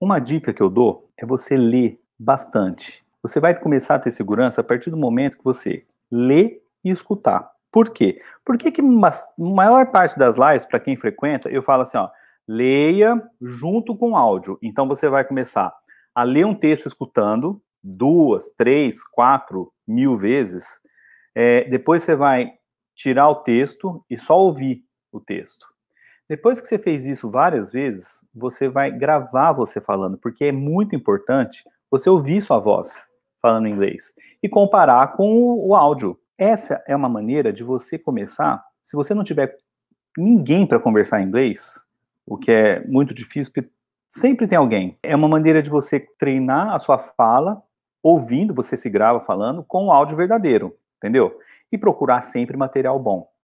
Uma dica que eu dou é você ler bastante. Você vai começar a ter segurança a partir do momento que você lê e escutar. Por quê? Porque que maior parte das lives, para quem frequenta, eu falo assim, ó, leia junto com áudio. Então você vai começar a ler um texto escutando duas, três, quatro mil vezes. É, depois você vai tirar o texto e só ouvir o texto. Depois que você fez isso várias vezes, você vai gravar você falando, porque é muito importante você ouvir sua voz falando inglês e comparar com o, áudio. Essa é uma maneira de você começar. Se você não tiver ninguém para conversar inglês, o que é muito difícil, porque sempre tem alguém. É uma maneira de você treinar a sua fala, ouvindo, você se grava falando, com o áudio verdadeiro, entendeu? E procurar sempre material bom.